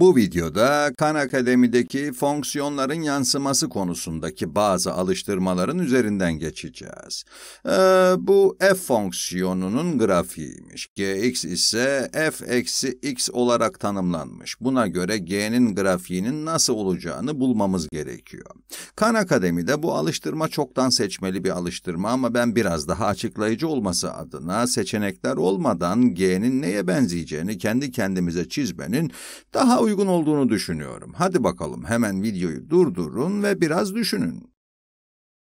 Bu videoda Khan Akademi'deki fonksiyonların yansıması konusundaki bazı alıştırmaların üzerinden geçeceğiz. Ee, bu f fonksiyonunun grafiğiymiş. gx ise f eksi x olarak tanımlanmış. Buna göre g'nin grafiğinin nasıl olacağını bulmamız gerekiyor. Khan Akademi'de bu alıştırma çoktan seçmeli bir alıştırma ama ben biraz daha açıklayıcı olması adına seçenekler olmadan g'nin neye benzeyeceğini kendi kendimize çizmenin daha uygun olduğunu düşünüyorum. Hadi bakalım hemen videoyu durdurun ve biraz düşünün.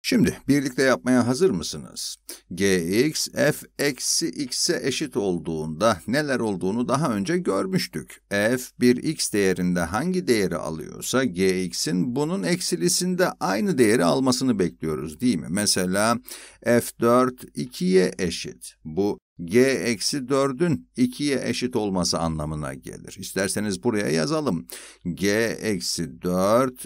Şimdi birlikte yapmaya hazır mısınız? gx f eksi x'e eşit olduğunda neler olduğunu daha önce görmüştük. f bir x değerinde hangi değeri alıyorsa gx'in bunun eksilisinde aynı değeri almasını bekliyoruz değil mi? Mesela f4 2'ye eşit. Bu g-4'ün 2'ye eşit olması anlamına gelir. İsterseniz buraya yazalım. g-4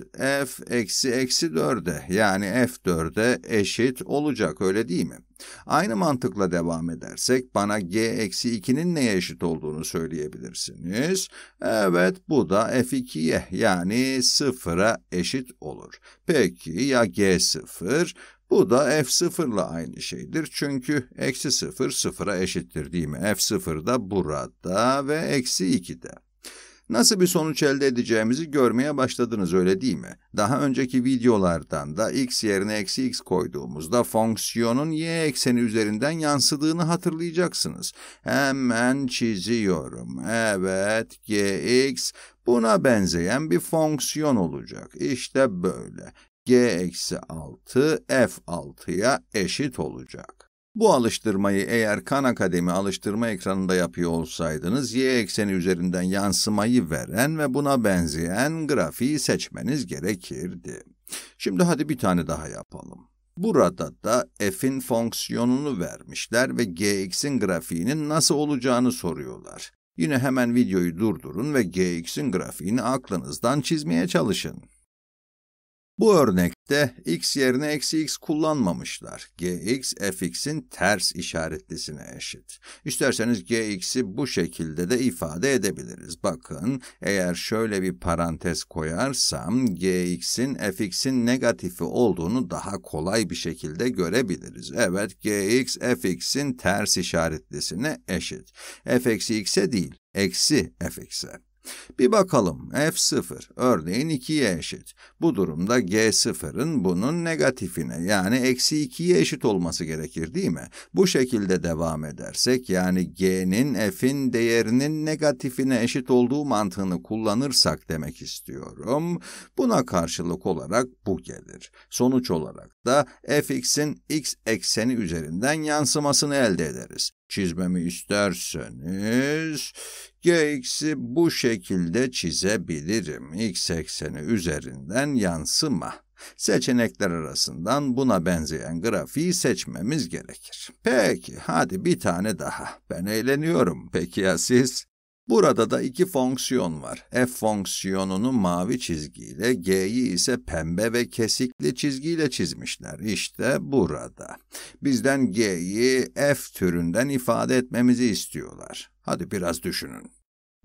f-4'e yani f4'e eşit olacak öyle değil mi? Aynı mantıkla devam edersek bana g-2'nin neye eşit olduğunu söyleyebilirsiniz. Evet bu da f2'ye yani 0'a eşit olur. Peki ya g0? Bu da f0 ile aynı şeydir. Çünkü eksi 0 sıfıra eşittir değil mi? f0 da burada ve eksi 2'de. Nasıl bir sonuç elde edeceğimizi görmeye başladınız öyle değil mi? Daha önceki videolardan da x yerine eksi x koyduğumuzda fonksiyonun y ekseni üzerinden yansıdığını hatırlayacaksınız. Hemen çiziyorum. Evet gx buna benzeyen bir fonksiyon olacak. İşte böyle g eksi 6 f 6'ya eşit olacak. Bu alıştırmayı eğer Khan Akademi alıştırma ekranında yapıyor olsaydınız, y ekseni üzerinden yansımayı veren ve buna benzeyen grafiği seçmeniz gerekirdi. Şimdi hadi bir tane daha yapalım. Burada da f'in fonksiyonunu vermişler ve gx'in grafiğinin nasıl olacağını soruyorlar. Yine hemen videoyu durdurun ve gx'in grafiğini aklınızdan çizmeye çalışın. Bu örnekte x yerine eksi x kullanmamışlar. gx fx'in ters işaretlisine eşit. İsterseniz gx'i bu şekilde de ifade edebiliriz. Bakın eğer şöyle bir parantez koyarsam gx'in fx'in negatifi olduğunu daha kolay bir şekilde görebiliriz. Evet gx fx'in ters işaretlisine eşit. f eksi x'e değil eksi f x'e. Bir bakalım f0 örneğin 2'ye eşit. Bu durumda g0'ın bunun negatifine yani eksi 2'ye eşit olması gerekir değil mi? Bu şekilde devam edersek yani g'nin f'in değerinin negatifine eşit olduğu mantığını kullanırsak demek istiyorum. Buna karşılık olarak bu gelir. Sonuç olarak da fx'in x ekseni üzerinden yansımasını elde ederiz çizmemi isterseniz gx'i bu şekilde çizebilirim. x ekseni üzerinden yansıma. Seçenekler arasından buna benzeyen grafiği seçmemiz gerekir. Peki, hadi bir tane daha. Ben eğleniyorum. Peki ya siz? Burada da iki fonksiyon var. F fonksiyonunu mavi çizgiyle, G'yi ise pembe ve kesikli çizgiyle çizmişler. İşte burada. Bizden G'yi F türünden ifade etmemizi istiyorlar. Hadi biraz düşünün.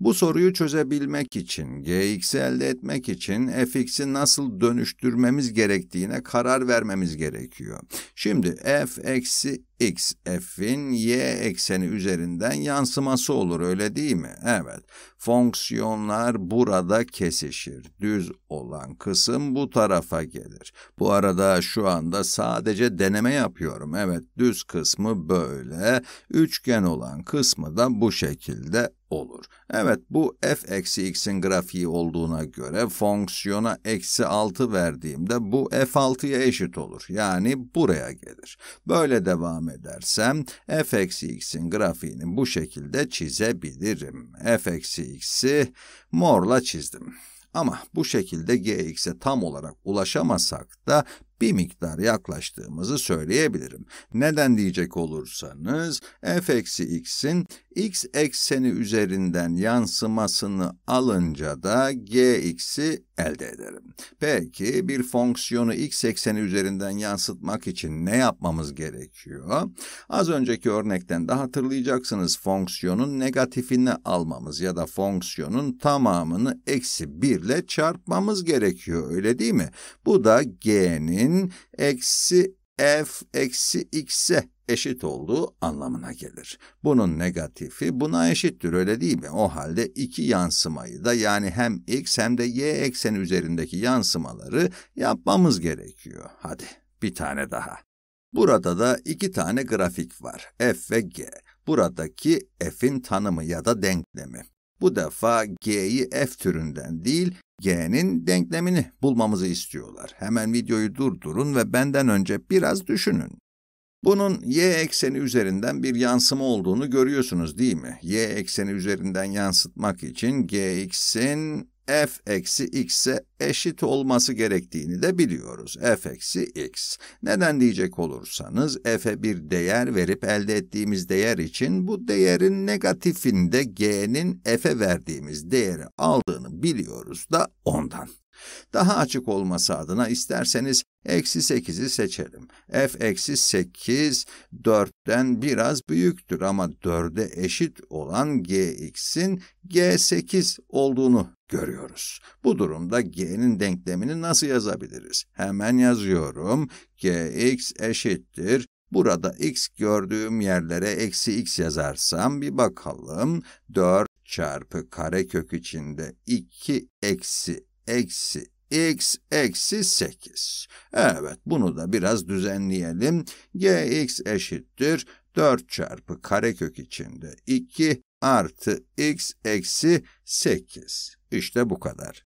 Bu soruyu çözebilmek için, gx'i elde etmek için fx'i nasıl dönüştürmemiz gerektiğine karar vermemiz gerekiyor. Şimdi f eksi x f'in y ekseni üzerinden yansıması olur öyle değil mi? Evet. Fonksiyonlar burada kesişir. Düz olan kısım bu tarafa gelir. Bu arada şu anda sadece deneme yapıyorum. Evet düz kısmı böyle. Üçgen olan kısmı da bu şekilde olur. Evet bu f eksi x'in grafiği olduğuna göre fonksiyona eksi 6 verdiğimde bu f6'ya eşit olur. Yani buraya gelir. Böyle devam edersem f eksi x'in grafiğini bu şekilde çizebilirim. f eksi x'i morla çizdim. Ama bu şekilde gx'e tam olarak ulaşamasak da bir miktar yaklaştığımızı söyleyebilirim. Neden diyecek olursanız f eksi x'in x ekseni üzerinden yansımasını alınca da gx'i elde ederim. Peki bir fonksiyonu x ekseni üzerinden yansıtmak için ne yapmamız gerekiyor? Az önceki örnekten de hatırlayacaksınız fonksiyonun negatifini almamız ya da fonksiyonun tamamını eksi 1 ile çarpmamız gerekiyor öyle değil mi? Bu da g'nin eksi f eksi x'e eşit olduğu anlamına gelir. Bunun negatifi buna eşittir öyle değil mi? O halde iki yansımayı da yani hem x hem de y ekseni üzerindeki yansımaları yapmamız gerekiyor. Hadi bir tane daha. Burada da iki tane grafik var, f ve g. Buradaki f'in tanımı ya da denklemi. Bu defa G'yi F türünden değil, G'nin denklemini bulmamızı istiyorlar. Hemen videoyu durdurun ve benden önce biraz düşünün. Bunun y ekseni üzerinden bir yansıma olduğunu görüyorsunuz değil mi? y ekseni üzerinden yansıtmak için gx'in f eksi x'e eşit olması gerektiğini de biliyoruz. f eksi x. Neden diyecek olursanız f'e bir değer verip elde ettiğimiz değer için bu değerin negatifinde g'nin f'e verdiğimiz değeri aldığını biliyoruz da ondan. Daha açık olması adına isterseniz eksi 8'i seçelim. f eksi 8 4'ten biraz büyüktür ama 4'e eşit olan gx'in g8 olduğunu görüyoruz. Bu durumda g'nin denklemini nasıl yazabiliriz? Hemen yazıyorum. gx eşittir Burada x gördüğüm yerlere eksi x yazarsam bir bakalım. 4 çarpı karekök içinde 2 eksi eksi x eksi 8. Evet bunu da biraz düzenleyelim. gx eşittir 4 çarpı karekök içinde 2 artı x eksi 8. İşte bu kadar.